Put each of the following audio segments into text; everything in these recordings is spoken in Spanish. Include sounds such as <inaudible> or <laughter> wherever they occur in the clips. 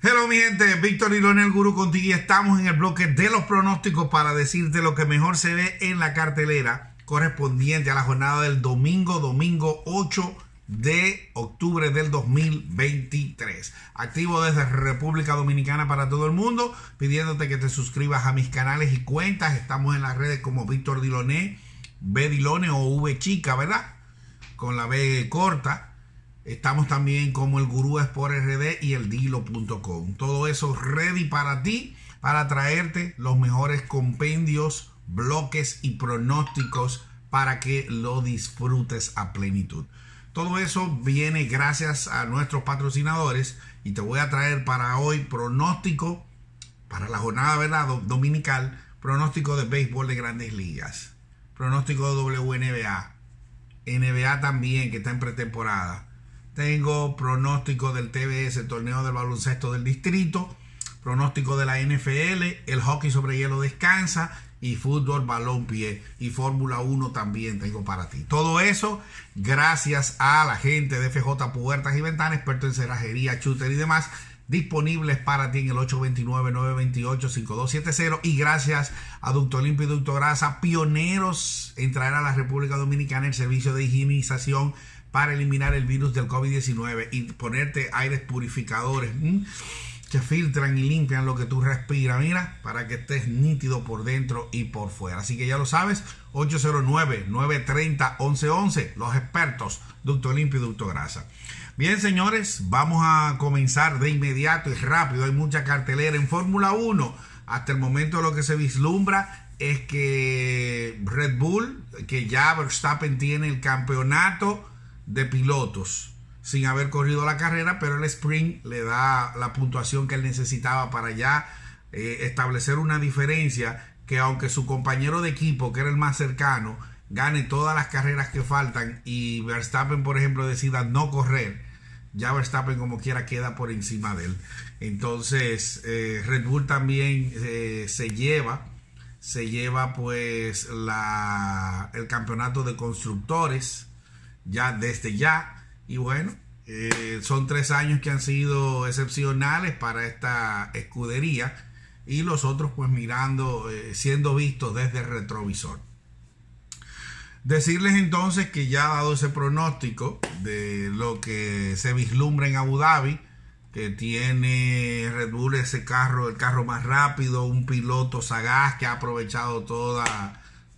Hello mi gente, Víctor Diloné, el Guru contigo y estamos en el bloque de los pronósticos para decirte lo que mejor se ve en la cartelera correspondiente a la jornada del domingo, domingo 8 de octubre del 2023. Activo desde República Dominicana para todo el mundo, pidiéndote que te suscribas a mis canales y cuentas. Estamos en las redes como Víctor Diloné, B Dilone o V Chica, ¿verdad? Con la B corta Estamos también como el Gurú Sport RD y el Dilo.com. Todo eso ready para ti, para traerte los mejores compendios, bloques y pronósticos para que lo disfrutes a plenitud. Todo eso viene gracias a nuestros patrocinadores y te voy a traer para hoy pronóstico para la jornada ¿verdad? dominical, pronóstico de béisbol de grandes ligas, pronóstico de WNBA, NBA también que está en pretemporada, tengo pronóstico del TBS, el torneo del baloncesto del distrito, pronóstico de la NFL, el hockey sobre hielo descansa y fútbol, balón, pie y Fórmula 1 también tengo para ti. Todo eso gracias a la gente de FJ Puertas y Ventanas, experto en cerrajería, shooter y demás disponibles para ti en el 829-928-5270. Y gracias a Doctor Limpio y Ducto Grasa, pioneros en traer a la República Dominicana el servicio de higienización para eliminar el virus del COVID-19 y ponerte aires purificadores que filtran y limpian lo que tú respiras, mira, para que estés nítido por dentro y por fuera. Así que ya lo sabes, 809-930-1111, los expertos, ducto limpio y ducto grasa. Bien, señores, vamos a comenzar de inmediato y rápido. Hay mucha cartelera en Fórmula 1. Hasta el momento lo que se vislumbra es que Red Bull, que ya Verstappen tiene el campeonato de pilotos sin haber corrido la carrera, pero el sprint le da la puntuación que él necesitaba para ya eh, establecer una diferencia que aunque su compañero de equipo, que era el más cercano, gane todas las carreras que faltan y Verstappen, por ejemplo, decida no correr, ya Verstappen como quiera queda por encima de él. Entonces, eh, Red Bull también eh, se lleva, se lleva pues la, el campeonato de constructores ya desde ya. Y bueno, eh, son tres años que han sido excepcionales para esta escudería y los otros pues mirando, siendo vistos desde el retrovisor. Decirles entonces que ya dado ese pronóstico de lo que se vislumbra en Abu Dhabi, que tiene Red Bull ese carro, el carro más rápido, un piloto sagaz que ha aprovechado todas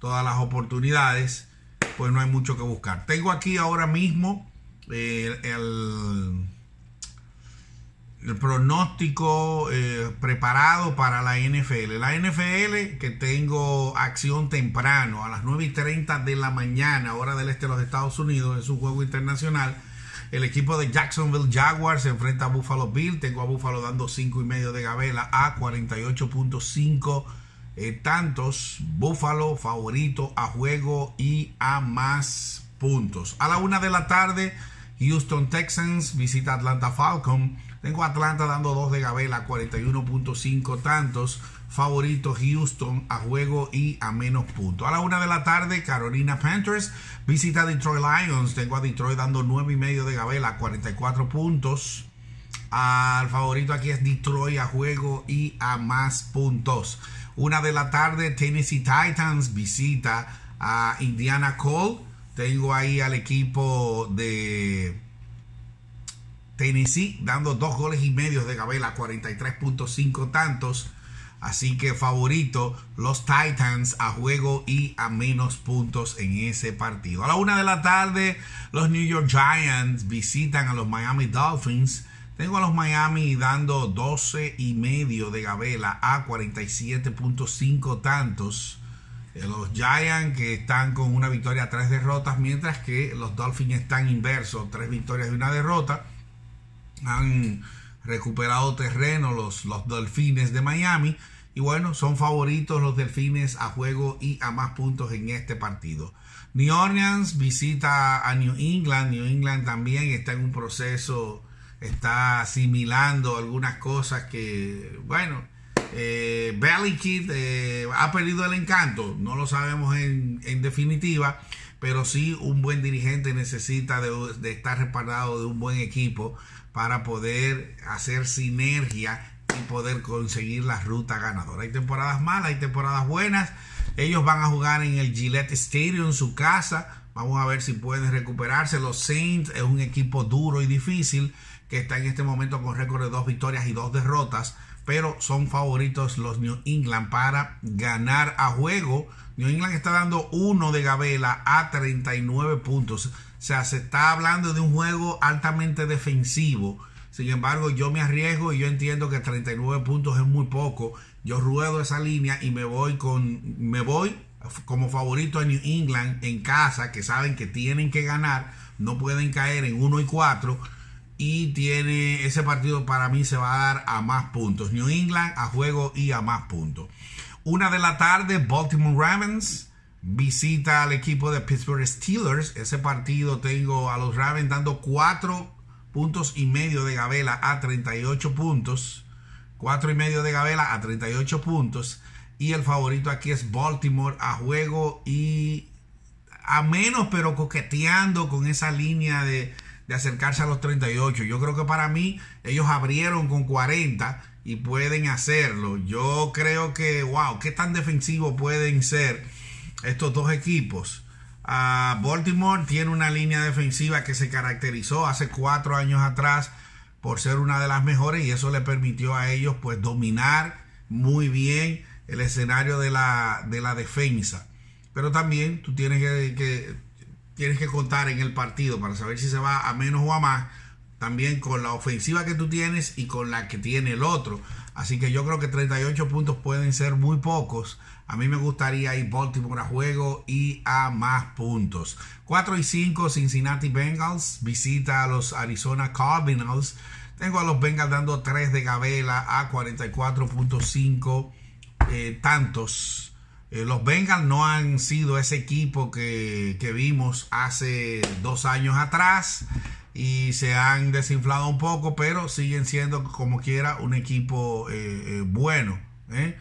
las oportunidades, pues no hay mucho que buscar. Tengo aquí ahora mismo eh, el el pronóstico eh, preparado para la NFL. La NFL, que tengo acción temprano, a las 9 y de la mañana, hora del este de los Estados Unidos, es un juego internacional. El equipo de Jacksonville Jaguars se enfrenta a Buffalo Bill. Tengo a Buffalo dando 5 y medio de Gabela a 48.5 eh, tantos. Buffalo favorito a juego y a más puntos. A la 1 de la tarde, Houston Texans visita Atlanta Falcons tengo Atlanta dando 2 de Gabela, 41.5 tantos. Favorito Houston a juego y a menos puntos. A la una de la tarde, Carolina Panthers visita Detroit Lions. Tengo a Detroit dando 9.5 y medio de Gabela, 44 puntos. Al favorito aquí es Detroit a juego y a más puntos. Una de la tarde, Tennessee Titans visita a Indiana Cole. Tengo ahí al equipo de Tennessee dando dos goles y medio de Gabela, 43.5 tantos. Así que favorito los Titans a juego y a menos puntos en ese partido. A la una de la tarde, los New York Giants visitan a los Miami Dolphins. Tengo a los Miami dando 12 y medio de Gabela a 47.5 tantos. Eh, los Giants que están con una victoria, tres derrotas, mientras que los Dolphins están inversos, tres victorias y una derrota han recuperado terreno los, los Delfines de Miami. Y bueno, son favoritos los Delfines a juego y a más puntos en este partido. New Orleans visita a New England. New England también está en un proceso, está asimilando algunas cosas que, bueno, eh, Valley Kid eh, ha perdido el encanto. No lo sabemos en, definitiva pero sí un buen dirigente necesita de, de, estar respaldado de un buen equipo para poder hacer sinergia y poder conseguir la ruta ganadora. Hay temporadas malas, hay temporadas buenas. Ellos van a jugar en el Gillette Stadium, su casa. Vamos a ver si pueden recuperarse. Los Saints es un equipo duro y difícil que está en este momento con récord de dos victorias y dos derrotas. Pero son favoritos los New England para ganar a juego. New England está dando uno de Gabela a 39 puntos sea, se está hablando de un juego altamente defensivo. Sin embargo, yo me arriesgo y yo entiendo que 39 puntos es muy poco. Yo ruedo esa línea y me voy con me voy como favorito a New England en casa, que saben que tienen que ganar, no pueden caer en 1 y 4 y tiene ese partido para mí se va a dar a más puntos. New England a juego y a más puntos. Una de la tarde, Baltimore Ravens visita al equipo de Pittsburgh Steelers. Ese partido tengo a los Ravens dando 4 puntos y medio de Gabela a 38 puntos. 4 y medio de Gabela a 38 puntos. Y el favorito aquí es Baltimore a juego y a menos, pero coqueteando con esa línea de, de acercarse a los 38. Yo creo que para mí ellos abrieron con 40 y pueden hacerlo. Yo creo que, wow, qué tan defensivo pueden ser estos dos equipos. Ah, Baltimore tiene una línea defensiva que se caracterizó hace cuatro años atrás por ser una de las mejores y eso le permitió a ellos pues dominar muy bien el escenario de la, de la defensa. Pero también tú tienes que, que, tienes que contar en el partido para saber si se va a menos o a más, también con la ofensiva que tú tienes y con la que tiene el otro. Así que yo creo que 38 puntos pueden ser muy pocos. A mí me gustaría ir Baltimore a juego y a más puntos. 4 y 5 Cincinnati Bengals visita a los Arizona Cardinals. Tengo a los Bengals dando 3 de Gabela a 44.5 eh, tantos. Eh, los Bengals no han sido ese equipo que, que vimos hace dos años atrás y se han desinflado un poco, pero siguen siendo como quiera un equipo eh, eh, bueno. ¿eh?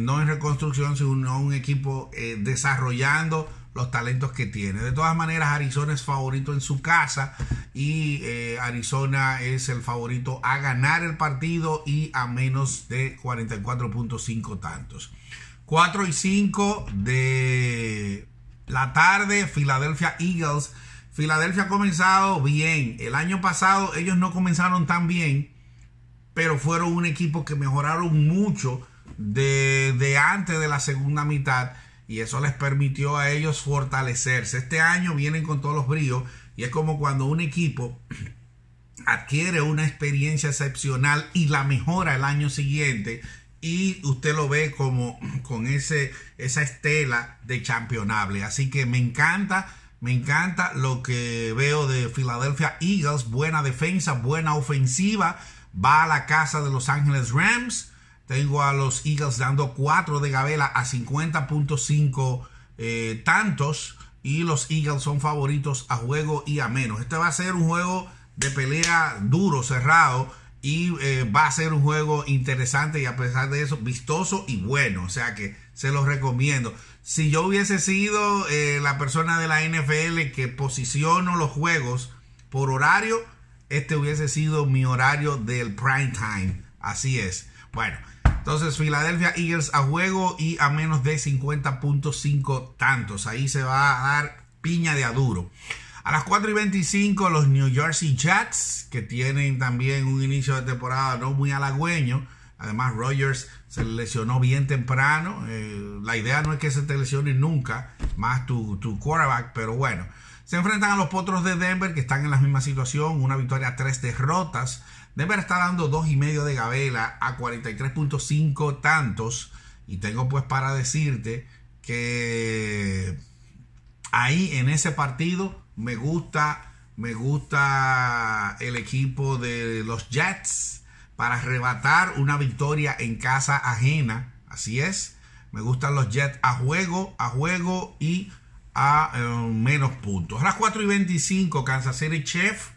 no en reconstrucción, sino un equipo desarrollando los talentos que tiene. De todas maneras, Arizona es favorito en su casa y Arizona es el favorito a ganar el partido y a menos de 44.5 tantos. 4 y 5 de la tarde, Philadelphia Eagles Filadelfia ha comenzado bien. El año pasado ellos no comenzaron tan bien, pero fueron un equipo que mejoraron mucho de, antes de la segunda mitad y eso les permitió a ellos fortalecerse. Este año vienen con todos los bríos y es como cuando un equipo <clears throat> adquiere una experiencia excepcional y la mejora el año siguiente y usted lo ve como <clears throat> con ese, esa estela de championable. Así que me encanta me encanta lo que veo de Philadelphia Eagles. Buena defensa, buena ofensiva. Va a la casa de Los Ángeles Rams. Tengo a los Eagles dando 4 de Gabela a 50.5 eh, tantos. Y los Eagles son favoritos a juego y a menos. Este va a ser un juego de pelea duro, cerrado. Y eh, va a ser un juego interesante y a pesar de eso, vistoso y bueno. O sea que se los recomiendo. Si yo hubiese sido eh, la persona de la NFL que posiciono los juegos por horario, este hubiese sido mi horario del prime time. Así es. Bueno, entonces Philadelphia Eagles a juego y a menos de 50.5 tantos. Ahí se va a dar piña de aduro. A las 4 y 25 los New Jersey Jets, que tienen también un inicio de temporada no muy halagüeño. Además, Rogers se lesionó bien temprano. Eh, la idea no es que se te lesione nunca, más tu, quarterback, pero bueno. Se enfrentan a los Potros de Denver, que están en la misma situación, una victoria, a tres derrotas. Denver está dando dos y medio de Gabela a 43.5 tantos. Y tengo pues para decirte que ahí en ese partido me gusta, me gusta el equipo de los Jets para arrebatar una victoria en casa ajena. Así es. Me gustan los Jets a juego, a juego y a eh, menos puntos. A las 4 y 25, Kansas City Chiefs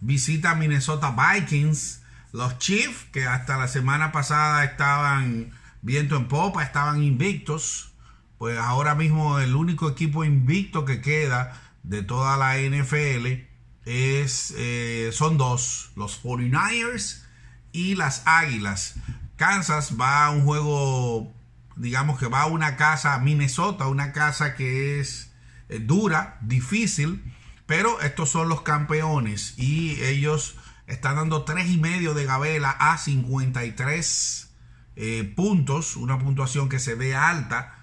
visita Minnesota Vikings. Los Chiefs, que hasta la semana pasada estaban viento en popa, estaban invictos. Pues ahora mismo el único equipo invicto que queda de toda la NFL es, eh, son dos, los 49ers y las Águilas. Kansas va a un juego, digamos que va a una casa, Minnesota, una casa que es eh, dura, difícil, pero estos son los campeones y ellos están dando tres y medio de Gabela a 53 eh, puntos, una puntuación que se ve alta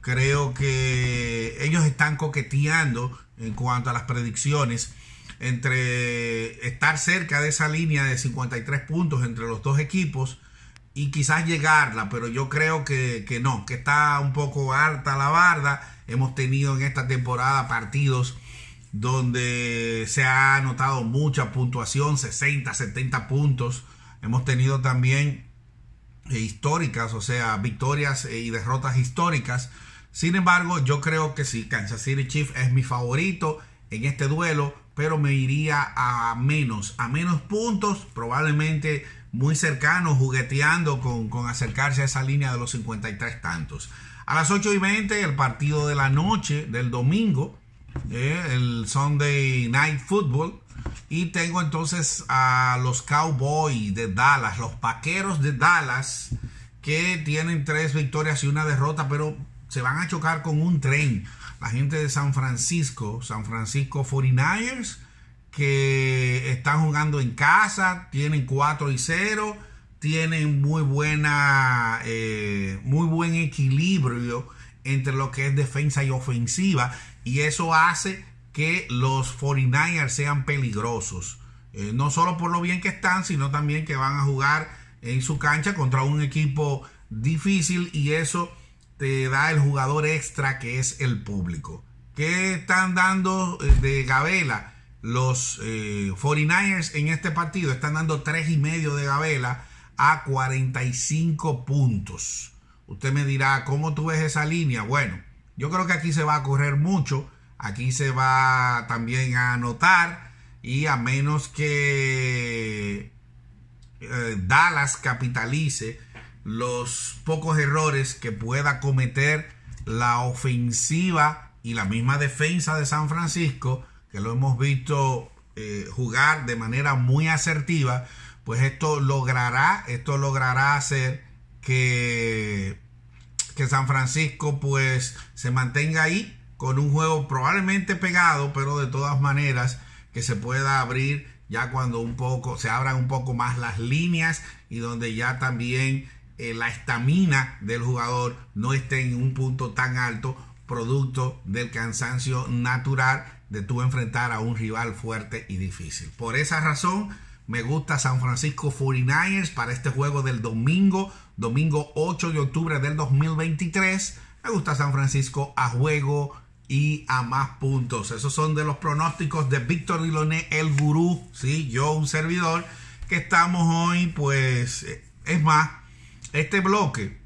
Creo que ellos están coqueteando en cuanto a las predicciones entre estar cerca de esa línea de 53 puntos entre los dos equipos y quizás llegarla, pero yo creo que, no, que está un poco harta la barda. Hemos tenido en esta temporada partidos donde se ha anotado mucha puntuación, 60, 70 puntos. Hemos tenido también eh, históricas, o sea, victorias eh, y derrotas históricas. Sin embargo, yo creo que sí, Kansas City Chiefs es mi favorito en este duelo, pero me iría a menos, a menos puntos, probablemente muy cercano, jugueteando con, acercarse a esa línea de los 53 tantos. A las 8 y 20, el partido de la noche del domingo, eh, el Sunday Night Football. Y tengo entonces a los Cowboys de Dallas, los paqueros de Dallas, que tienen tres victorias y una derrota, pero se van a chocar con un tren. La gente de San Francisco, San Francisco 49ers, que están jugando en casa, tienen 4 y 0, tienen muy buena, eh, muy buen equilibrio entre lo que es defensa y ofensiva, y eso hace que los 49ers sean peligrosos. Eh, no solo por lo bien que están, sino también que van a jugar en su cancha contra un equipo difícil y eso te da el jugador extra que es el público. ¿Qué están dando eh, de Gabela? Los 49ers eh, en este partido están dando 3 y medio de Gabela a 45 puntos. Usted me dirá, ¿cómo tú ves esa línea? Bueno, yo creo que aquí se va a correr mucho, aquí se va también a anotar y a menos que eh, Dallas capitalice los pocos errores que pueda cometer la ofensiva y la misma defensa de San Francisco, que lo hemos visto eh, jugar de manera muy asertiva, pues esto logrará, esto logrará hacer que, que San Francisco pues se mantenga ahí con un juego probablemente pegado, pero de todas maneras que se pueda abrir ya cuando un poco se abran un poco más las líneas y donde ya también eh, la estamina del jugador no esté en un punto tan alto, producto del cansancio natural de tú enfrentar a un rival fuerte y difícil. Por esa razón, me gusta San Francisco 49ers para este juego del domingo, domingo 8 de octubre del 2023. Me gusta San Francisco a juego y a más puntos. Esos son de los pronósticos de Víctor Diloné, el gurú, ¿sí? yo un servidor, que estamos hoy, pues, eh, es más, este bloque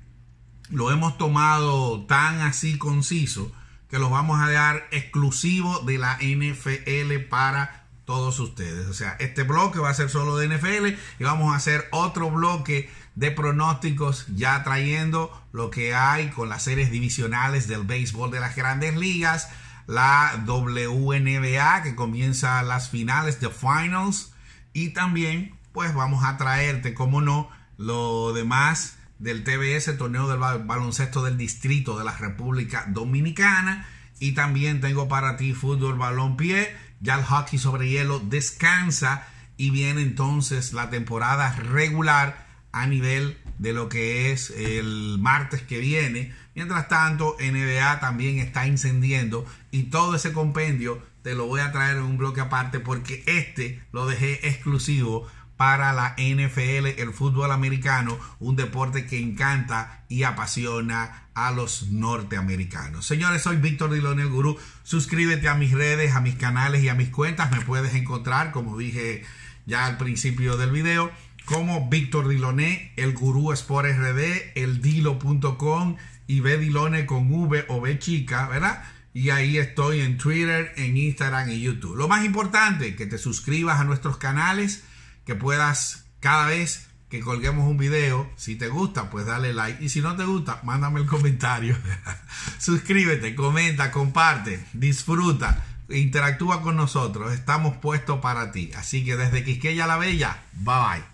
lo hemos tomado tan así conciso que lo vamos a dar exclusivo de la NFL para todos ustedes. O sea, este bloque va a ser solo de NFL y vamos a hacer otro bloque de pronósticos ya trayendo lo que hay con las series divisionales del béisbol de las grandes ligas, la WNBA que comienza las finales, the finals y también pues vamos a traerte, como no, lo demás del TBS, torneo del baloncesto del distrito de la República Dominicana. Y también tengo para ti fútbol, balón, pie. Ya el hockey sobre hielo descansa y viene entonces la temporada regular a nivel de lo que es el martes que viene. Mientras tanto, NBA también está incendiendo y todo ese compendio te lo voy a traer en un bloque aparte porque este lo dejé exclusivo para la NFL, el fútbol americano, un deporte que encanta y apasiona a los norteamericanos. Señores, soy Víctor Dilone el Gurú. Suscríbete a mis redes, a mis canales y a mis cuentas. Me puedes encontrar, como dije ya al principio del video, como Víctor Diloné, el Gurú Sport RD, dilo.com y B Dilone con V o B chica, ¿verdad? Y ahí estoy en Twitter, en Instagram y YouTube. Lo más importante, que te suscribas a nuestros canales que puedas cada vez que colguemos un video, si te gusta, pues dale like y si no te gusta, mándame el comentario. <laughs> Suscríbete, comenta, comparte, disfruta, interactúa con nosotros, estamos puestos para ti. Así que desde Quisqueya la Bella, bye bye.